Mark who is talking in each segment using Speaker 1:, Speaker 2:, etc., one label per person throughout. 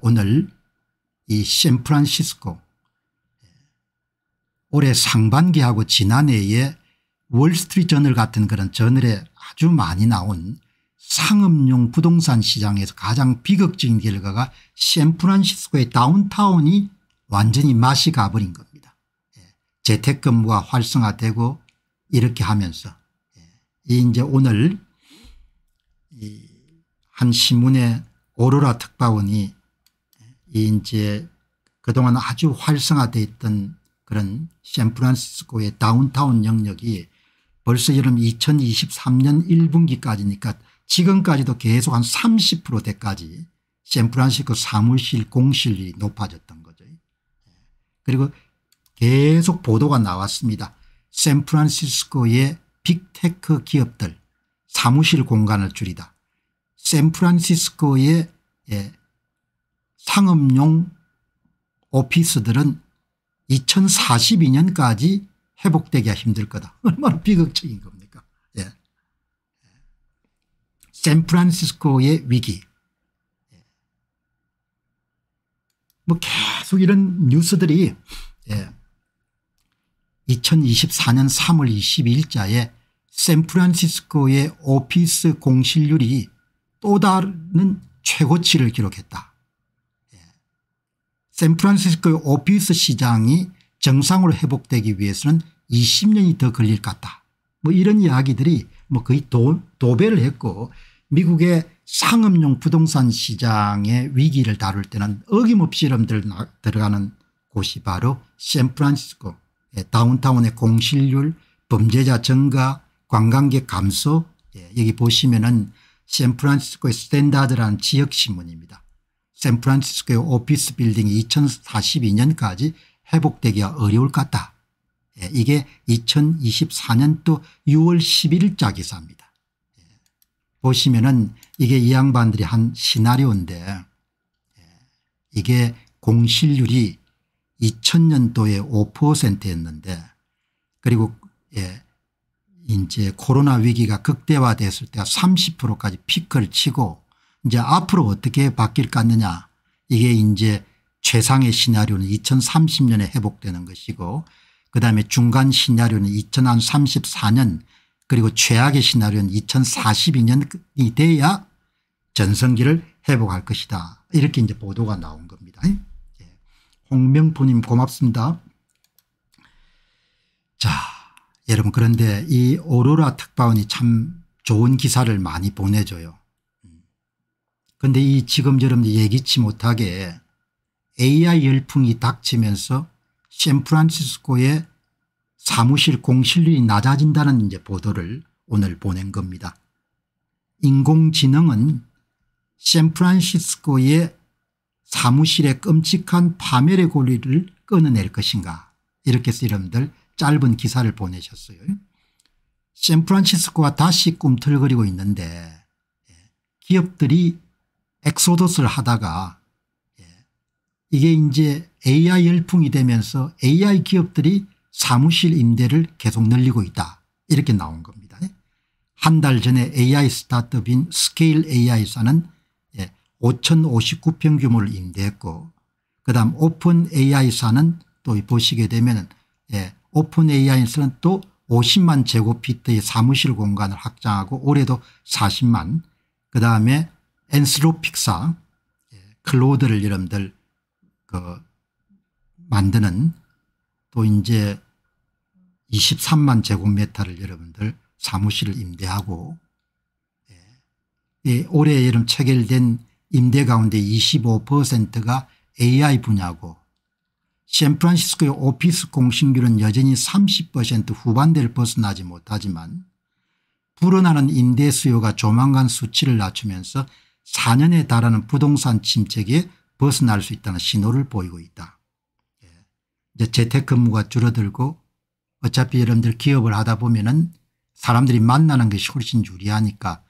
Speaker 1: 오늘 이 샌프란시스코 예, 올해 상반기하고 지난해에 월스트리트저널 같은 그런 저널에 아주 많이 나온 상업용 부동산 시장에서 가장 비극적인 결과가 샌프란시스코의 다운타운이 완전히 맛이 가버린 겁니다. 예, 재택근무가 활성화되고 이렇게 하면서 예, 이제 오늘 한 신문에 오로라 특파원이 이제 그동안 아주 활성화되어 있던 그런 샌프란시스코의 다운타운 영역이 벌써 여름 2023년 1분기까지니까 지금까지도 계속 한30% 대까지 샌프란시스코 사무실 공실이 높아졌던 거죠. 예. 그리고 계속 보도가 나왔습니다. 샌프란시스코의 빅테크 기업들 사무실 공간을 줄이다. 샌프란시스코의 예, 상업용 오피스들은 2042년까지 회복되기가 힘들 거다. 얼마나 비극적인 겁니까 예. 샌프란시스코의 위기 예. 뭐 계속 이런 뉴스들이 예. 2024년 3월 21일자에 샌프란시스코의 오피스 공실률이 또 다른 최고치를 기록했다. 샌프란시스코의 오피스 시장이 정상으로 회복되기 위해서는 20년이 더 걸릴 것 같다. 뭐 이런 이야기들이 뭐 거의 도, 도배를 했고 미국의 상업용 부동산 시장의 위기를 다룰 때는 어김없이 이름들 들어가는 곳이 바로 샌프란시스코 다운타운의 공실률 범죄자 증가 관광객 감소 예, 여기 보시면은 샌프란시스코의 스탠다드라는 지역신문입니다. 샌프란시스코의 오피스 빌딩이 2042년까지 회복되기가 어려울 것 같다. 예, 이게 2024년도 6월 11일자 기사입니다. 예, 보시면은 이게 이 양반들이 한 시나리오인데 예, 이게 공실률이 2000년도에 5%였는데 그리고 예, 이제 코로나 위기가 극대화됐을 때 30%까지 피크를 치고 이제 앞으로 어떻게 바뀔 것느냐 같 이게 이제 최상의 시나리오는 2030년에 회복되는 것이고 그다음에 중간 시나리오는 2034년 그리고 최악의 시나리오는 2042년이 돼야 전성기를 회복할 것이다. 이렇게 이제 보도가 나온 겁니다. 예. 홍명포님 고맙습니다. 자 여러분 그런데 이 오로라 특파원이 참 좋은 기사를 많이 보내줘요. 그런데 이 지금 저럼 예기치 못하게 AI 열풍이 닥치면서 샌프란시스코의 사무실 공실률이 낮아진다는 이제 보도를 오늘 보낸 겁니다. 인공지능은 샌프란시스코의 사무실의 끔찍한 파멸의 고리를 끊어낼 것인가 이렇게 여러분들 짧은 기사를 보내셨어요. 샌프란시스코가 다시 꿈틀거리고 있는데 예, 기업들이 엑소더스를 하다가 예, 이게 이제 AI 열풍이 되면서 AI 기업들이 사무실 임대를 계속 늘리고 있다 이렇게 나온 겁니다. 예. 한달 전에 AI 스타트업인 스케일 AI사는 5059평 예, 규모를 임대했고 그다음 오픈 AI사는 또 보시게 되면 오픈 a i 에는또 50만 제곱피트의 사무실 공간을 확장하고 올해도 40만 그다음에 엔스로픽사 클로드를 여러분들 그 만드는 또 이제 23만 제곱미터를 여러분들 사무실을 임대하고 예, 올해 여름 체결된 임대 가운데 25%가 AI 분야고 샌프란시스코의 오피스 공신률은 여전히 30% 후반대를 벗어나지 못하지만 불어나는 임대 수요가 조만간 수치를 낮추면서 4년에 달하는 부동산 침체기에 벗어날 수 있다는 신호를 보이고 있다. 예. 이제 재택근무가 줄어들고 어차피 여러분들 기업을 하다 보면은 사람들이 만나는 것이 훨씬 유리하니까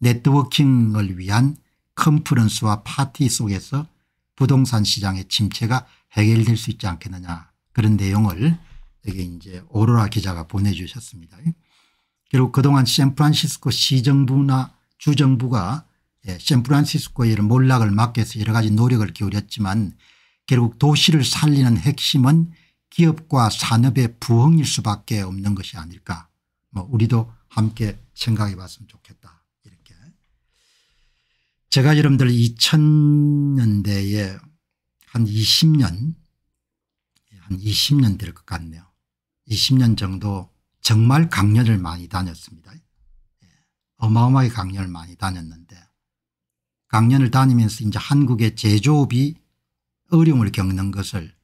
Speaker 1: 네트워킹을 위한 컨퍼런스와 파티 속에서 부동산 시장의 침체가 해결될 수 있지 않겠느냐 그런 내용을 여기 이제 오로라 기자가 보내주셨습니다. 결국 그동안 샌프란시스코 시정부나 주정부가 예, 샌프란시스코의 몰락을 막기 위해서 여러 가지 노력을 기울였지만 결국 도시를 살리는 핵심은 기업과 산업의 부흥일 수밖에 없는 것이 아닐까 뭐 우리도 함께 생각해 봤으면 좋겠다 이렇게 제가 여러분들 2000년대에 한 20년 한 20년 될 것 같네요 20년 정도 정말 강연을 많이 다녔습니다 예, 어마어마하게 강연을 많이 다녔는데 강연을 다니면서 이제 한국의 제조업이 어려움을 겪는 것을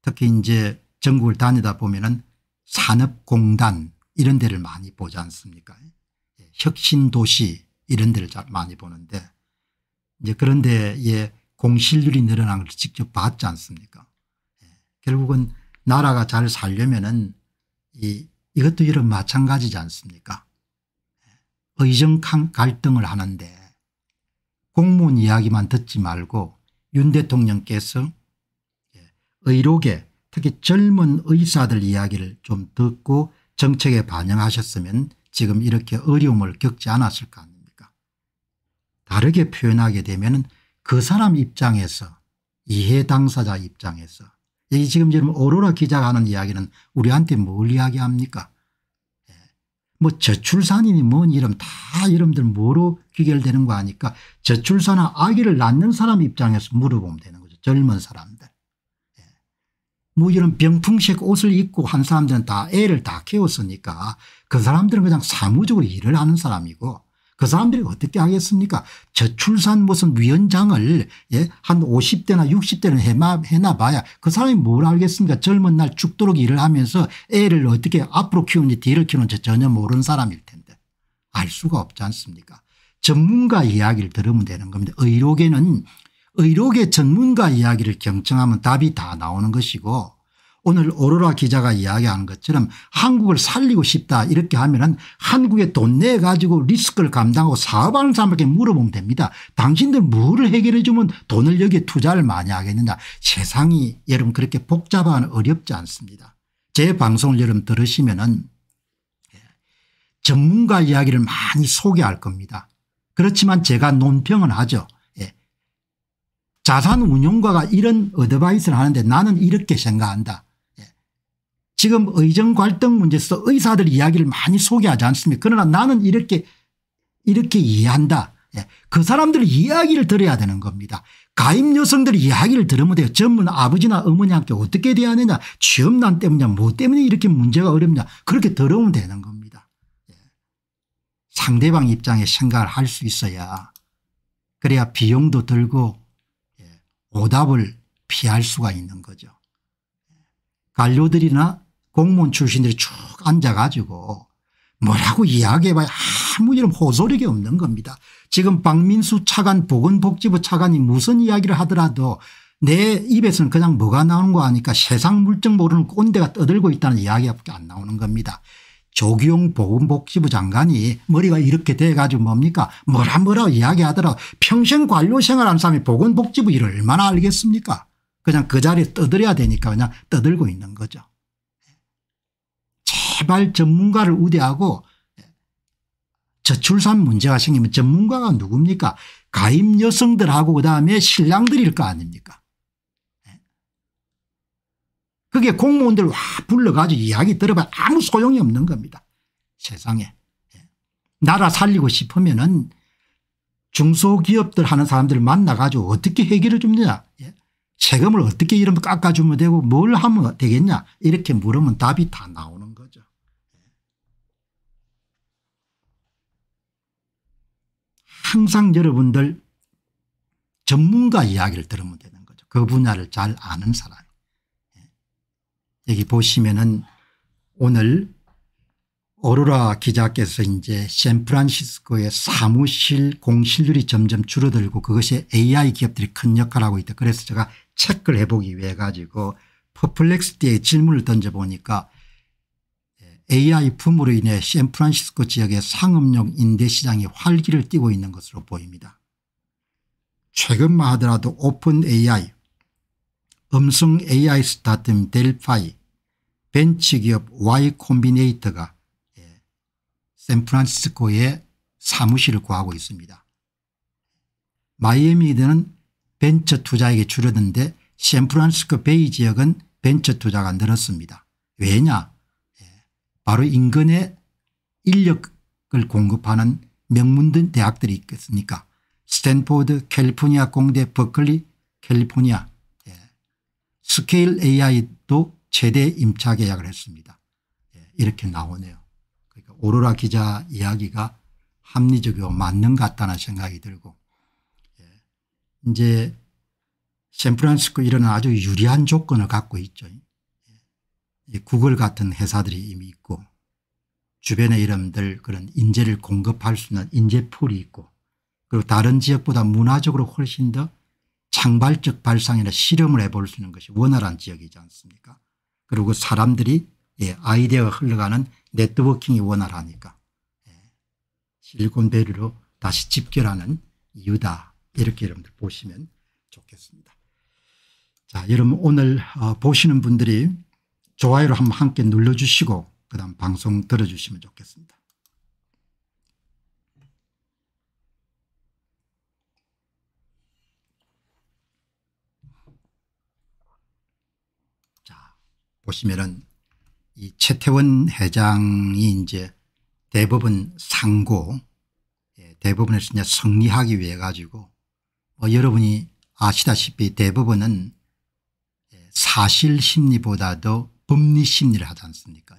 Speaker 1: 특히 이제 전국을 다니다 보면은 산업공단 이런 데를 많이 보지 않습니까 예, 혁신도시 이런 데를 잘 많이 보는데 이제 그런 데에 공실률이 늘어난걸 직접 봤지 않습니까 예, 결국은 나라가 잘 살려면은 이 이것도 이런 마찬가지지 않습니까 예, 의정 갈등을 하는데 공무원 이야기만 듣지 말고 윤 대통령께서 의료계 특히 젊은 의사들 이야기를 좀 듣고 정책에 반영하셨으면 지금 이렇게 어려움을 겪지 않았을 것 아닙니까 다르게 표현하게 되면 그 사람 입장에서 이해 당사자 입장에서 이 지금 지금 오로라 기자가 하는 이야기는 우리한테 뭘 이야기합니까 뭐 저출산이니 뭔 이름 다 이름들 뭐로 귀결되는 거 아니까 저출산아 아기를 낳는 사람 입장에서 물어보면 되는 거죠. 젊은 사람들. 예. 뭐 이런 병풍식 옷을 입고 한 사람들은 다 애를 다 키웠으니까 그 사람들은 그냥 사무적으로 일을 하는 사람이고 그 사람들이 어떻게 하겠습니까 저출산 무슨 위원장을 예? 한 50대나 60대는 해마, 봐야 그 사람이 뭘 알겠습니까 젊은 날 죽도록 일을 하면서 애를 어떻게 앞으로 키우는지 뒤를 키우는지 전혀 모르는 사람일 텐데 알 수가 없지 않습니까 전문가 이야기를 들으면 되는 겁니다 의료계는 의료계 전문가 이야기를 경청하면 답이 다 나오는 것이고 오늘 오로라 기자가 이야기한 것처럼 한국을 살리고 싶다 이렇게 하면은 한국에 돈 내 가지고 리스크를 감당하고 사업하는 사람에게 물어보면 됩니다. 당신들 뭐를 해결해 주면 돈을 여기에 투자를 많이 하겠느냐 세상이 여러분 그렇게 복잡한 어렵지 않습니다. 제 방송을 여러분 들으시면은 예, 전문가 이야기를 많이 소개할 겁니다. 그렇지만 제가 논평은 하죠. 예, 자산 운용가가 이런 어드바이스를 하는데 나는 이렇게 생각한다. 지금 의정 갈등 문제에서 의사들 이야기를 많이 소개하지 않습니까 그러나 나는 이렇게 이렇게 이해한다. 예, 그 사람들 이야기를 들어야 되는 겁니다. 가입 여성들 이야기를 들으면 돼요. 전문 아버지나 어머니한테 어떻게 대하느냐 취업난 때문이냐 뭐 때문에 이렇게 문제가 어렵냐 그렇게 들어오면 되는 겁니다. 예. 상대방 입장에 생각을 할 수 있어야 그래야 비용도 들고 예, 오답을 피할 수가 있는 거죠. 관료들이나 공무원 출신들이 쭉 앉아가지고 뭐라고 이야기해봐야 아무 이런 호소력이 없는 겁니다. 지금 박민수 차관 보건복지부 차관이 무슨 이야기를 하더라도 내 입에서는 그냥 뭐가 나오는 거 아니까 세상 물정 모르는 꼰대가 떠들고 있다는 이야기밖에 안 나오는 겁니다. 조기용 보건복지부 장관이 머리가 이렇게 돼가지고 뭡니까 뭐라 뭐라 이야기하더라 평생 관료 생활한 사람이 보건복지부 일을 얼마나 알겠습니까 그냥 그 자리에 떠들어야 되니까 그냥 떠들고 있는 거죠. 개발 전문가를 우대하고 저출산 문제가 생기면 전문가가 누굽니까 가임 여성들하고 그다음에 신랑들일 거 아닙니까 예. 그게 공무원들 와 불러가지고 이야기 들어봐 아무 소용이 없는 겁니다. 세상에. 예. 나라 살리고 싶으면 은 중소기업들 하는 사람들 을 만나가지고 어떻게 해결해 줍느냐 예. 세금을 어떻게 이름 깎아주면 되고 뭘 하면 되겠냐 이렇게 물으면 답이 다 나오는 항상 여러분들 전문가 이야기를 들으면 되는 거죠. 그 분야를 잘 아는 사람. 예. 여기 보시면은 오늘 오로라 기자께서 이제 샌프란시스코의 사무실 공실률이 점점 줄어들고 그것이 AI 기업들이 큰 역할을 하고 있다. 그래서 제가 체크를 해보기 위해 가지고 퍼플렉스티에 질문을 던져보니까 AI 붐으로 인해 샌프란시스코 지역의 상업용 임대시장이 활기를 띠고 있는 것으로 보입니다. 최근만 하더라도 오픈 AI, 음성 AI 스타트업 델파이, 벤치기업 Y 콤비네이터가 예, 샌프란시스코에 사무실을 구하고 있습니다. 마이애미는 드 벤처 투자에게줄어는데 샌프란시스코 베이 지역은 벤처 투자가 늘었습니다. 왜냐 바로 인근에 인력을 공급하는 명문든 대학들이 있겠습니까 스탠포드 캘리포니아 공대 버클리 캘리포니아 예. 스케일 AI도 최대 임차계약을 했습니다. 예. 이렇게 나오네요. 그러니까 오로라 기자 이야기가 합리적이고 맞는 것 같다는 생각이 들고 예. 이제 샌프란시스코 이런 아주 유리한 조건을 갖고 있죠. 이 구글 같은 회사들이 이미 있고 주변의 이름들 그런 인재를 공급할 수 있는 인재풀이 있고 그리고 다른 지역보다 문화적으로 훨씬 더 창발적 발상이나 실험을 해볼 수 있는 것이 원활한 지역이지 않습니까 그리고 그 사람들이 예, 아이디어가 흘러가는 네트워킹이 원활하니까 예, 실리콘밸리로 다시 집결하는 이유다 이렇게 여러분들 보시면 좋겠습니다. 자 여러분 오늘 어, 보시는 분들이 좋아요를 한번 함께 눌러주시고 그다음 방송 들어주시면 좋겠습니다. 자 보시면은 이 최태원 회장이 이제 대법원 상고 예, 대법원에서 이제 승리하기 위해 가지고 뭐 여러분이 아시다시피 대법원은 예, 사실 심리보다도 법리심리를 하지 않습니까?